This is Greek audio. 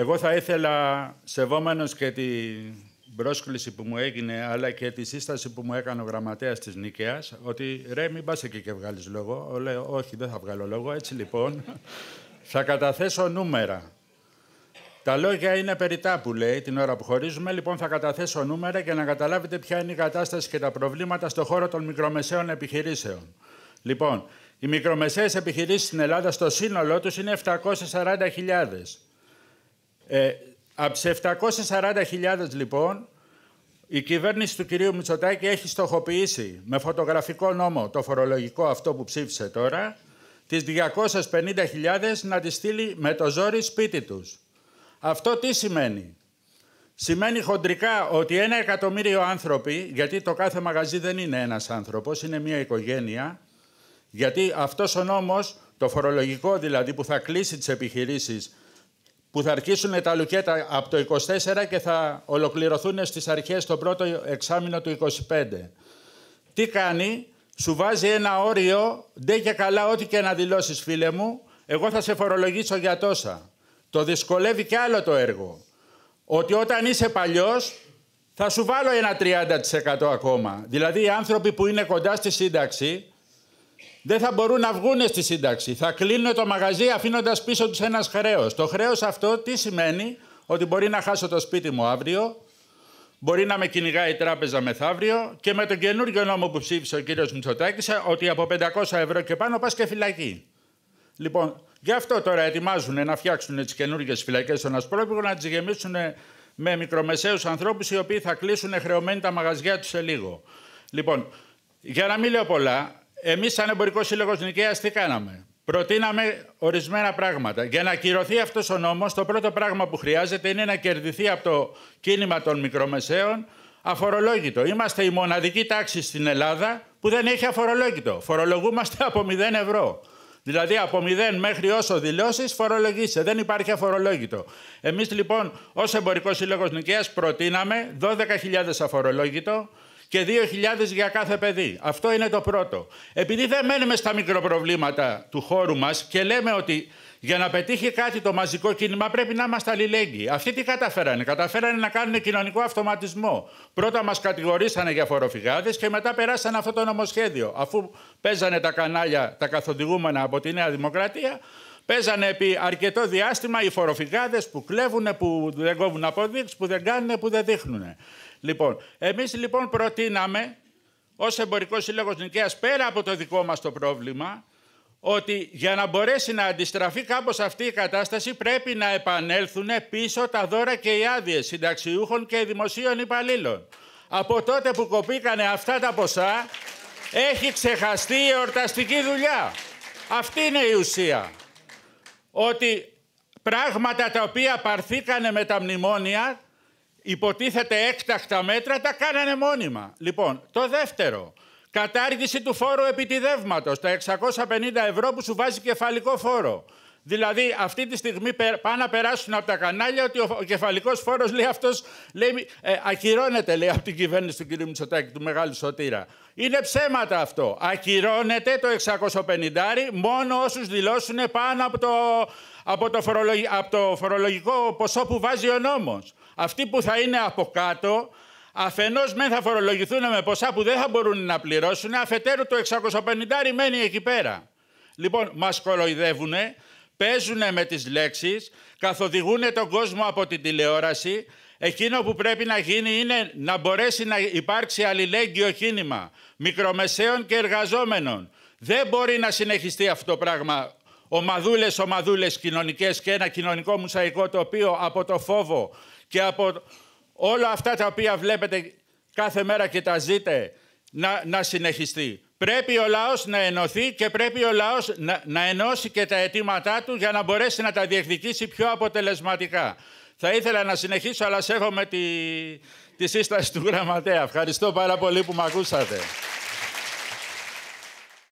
Εγώ θα ήθελα, σεβόμενος και την πρόσκληση που μου έγινε, αλλά και τη σύσταση που μου έκανε ο γραμματέας της Νίκαιας, ότι ρε, μην πας εκεί και βγάλεις λόγο. Λέω, Όχι, δεν θα βγάλω λόγο. Έτσι λοιπόν, θα καταθέσω νούμερα. Τα λόγια είναι περιτά που λέει την ώρα που χωρίζουμε. Λοιπόν, θα καταθέσω νούμερα για να καταλάβετε ποια είναι η κατάσταση και τα προβλήματα στον χώρο των μικρομεσαίων επιχειρήσεων. Λοιπόν, οι μικρομεσαίες επιχειρήσεις στην Ελλάδα στο σύνολό τους είναι 740.000. Ε, από τι 740.000 λοιπόν, η κυβέρνηση του κυρίου Μητσοτάκη έχει στοχοποιήσει με φωτογραφικό νόμο το φορολογικό αυτό που ψήφισε τώρα, τις 250.000 να τις στείλει με το ζόρι σπίτι τους. Αυτό τι σημαίνει. Σημαίνει χοντρικά ότι ένα εκατομμύριο άνθρωποι, γιατί το κάθε μαγαζί δεν είναι ένας άνθρωπος, είναι μια οικογένεια, γιατί αυτός ο νόμος, το φορολογικό δηλαδή που θα κλείσει τις επιχειρήσεις που θα αρχίσουν τα λουκέτα από το 24 και θα ολοκληρωθούν στις αρχές το πρώτο εξάμεινο του 25. Τι κάνει, σου βάζει ένα όριο, ντε και καλά ό,τι και να δηλώσεις φίλε μου, εγώ θα σε φορολογήσω για τόσα. Το δυσκολεύει και άλλο το έργο. Ότι όταν είσαι παλιός, θα σου βάλω ένα 30% ακόμα. Δηλαδή οι άνθρωποι που είναι κοντά στη σύνταξη, δεν θα μπορούν να βγουν στη σύνταξη. Θα κλείνουν το μαγαζί αφήνοντας πίσω τους ένας χρέος. Το χρέος αυτό τι σημαίνει, ότι μπορεί να χάσω το σπίτι μου αύριο, μπορεί να με κυνηγάει η τράπεζα μεθαύριο και με τον καινούργιο νόμο που ψήφισε ο κύριος Μητσοτάκης, ε, ότι από 500 ευρώ και πάνω πας και φυλακή. Λοιπόν, γι' αυτό τώρα ετοιμάζουν να φτιάξουν τις καινούργιες φυλακές των Ασπρόπηγων, να τις γεμίσουν με μικρομεσαίους ανθρώπους οι οποίοι θα κλείσουν χρεωμένοι τα μαγαζιά τους σε λίγο. Λοιπόν, για να μην λέω πολλά, Εμείς, σαν Εμπορικός Σύλλογος Νικαία, τι κάναμε. Προτείναμε ορισμένα πράγματα. Για να ακυρωθεί αυτός ο νόμος, το πρώτο πράγμα που χρειάζεται είναι να κερδιθεί από το κίνημα των μικρομεσαίων αφορολόγητο. Είμαστε η μοναδική τάξη στην Ελλάδα που δεν έχει αφορολόγητο. Φορολογούμαστε από 0 ευρώ. Δηλαδή από 0 μέχρι όσο δηλώσεις, φορολογείσαι. Δεν υπάρχει αφορολόγητο. Εμείς λοιπόν, ως Εμπορικός Σύλλογος Νικαία, προτείναμε 12.000 αφορολόγητο και 2.000 για κάθε παιδί. Αυτό είναι το πρώτο. Επειδή δεν μένουμε στα μικροπροβλήματα του χώρου μας και λέμε ότι για να πετύχει κάτι το μαζικό κίνημα πρέπει να είμαστε αλληλέγγυοι. Αυτοί τι καταφέρανε. Καταφέρανε να κάνουν κοινωνικό αυτοματισμό. Πρώτα μας κατηγορήσανε για φοροφυγάδες και μετά περάσανε αυτό το νομοσχέδιο. Αφού παίζανε τα κανάλια τα καθοδηγούμενα από τη Νέα Δημοκρατία, Παίζανε επί αρκετό διάστημα οι φοροφυγάδες που κλέβουν, που δεν κόβουν αποδείξεις, που δεν κάνουν, που δεν δείχνουν. Λοιπόν, εμείς λοιπόν προτείναμε ως εμπορικός Σύλλογος Νικαίας πέρα από το δικό μας το πρόβλημα ότι για να μπορέσει να αντιστραφεί κάπως αυτή η κατάσταση πρέπει να επανέλθουν πίσω τα δώρα και οι άδειες συνταξιούχων και δημοσίων υπαλλήλων. Από τότε που κοπήκανε αυτά τα ποσά έχει ξεχαστεί η ορταστική δουλειά. Αυτή είναι η ουσία ότι πράγματα τα οποία παρθήκανε με τα μνημόνια, υποτίθεται έκτακτα μέτρα, τα κάνανε μόνιμα. Λοιπόν, το δεύτερο, κατάργηση του φόρου επιτιδεύματος, τα 650 ευρώ που σου βάζει κεφαλικό φόρο. Δηλαδή, αυτή τη στιγμή πάνε να περάσουν από τα κανάλια ότι ο κεφαλικός φόρος λέει αυτός, ε, ακυρώνεται λέει, από την κυβέρνηση του κ. Μητσοτάκη, του μεγάλου σωτήρα. Είναι ψέματα αυτό. Ακυρώνεται το 650 μόνο όσους δηλώσουν πάνω από το, από, το φορολογικό, από το φορολογικό ποσό που βάζει ο νόμος. Αυτοί που θα είναι από κάτω, Αφενός, μεν θα φορολογηθούν με ποσά που δεν θα μπορούν να πληρώσουν, αφετέρου το 650 μένει εκεί πέρα. Λοιπόν, μας κοροϊδεύουν παίζουν με τις λέξεις, καθοδηγούν τον κόσμο από την τηλεόραση. Εκείνο που πρέπει να γίνει είναι να μπορέσει να υπάρξει αλληλέγγυο κίνημα μικρομεσαίων και εργαζόμενων. Δεν μπορεί να συνεχιστεί αυτό το πράγμα ομαδούλες, ομαδούλες κοινωνικές και ένα κοινωνικό μουσαϊκό το οποίο από το φόβο και από όλα αυτά τα οποία βλέπετε κάθε μέρα και τα ζείτε να, να συνεχιστεί. Πρέπει ο λαός να ενωθεί και πρέπει ο λαός να, να ενώσει και τα αιτήματά του για να μπορέσει να τα διεκδικήσει πιο αποτελεσματικά. Θα ήθελα να συνεχίσω, αλλά σέβομαι τη, τη σύσταση του γραμματέα. Ευχαριστώ πάρα πολύ που με ακούσατε.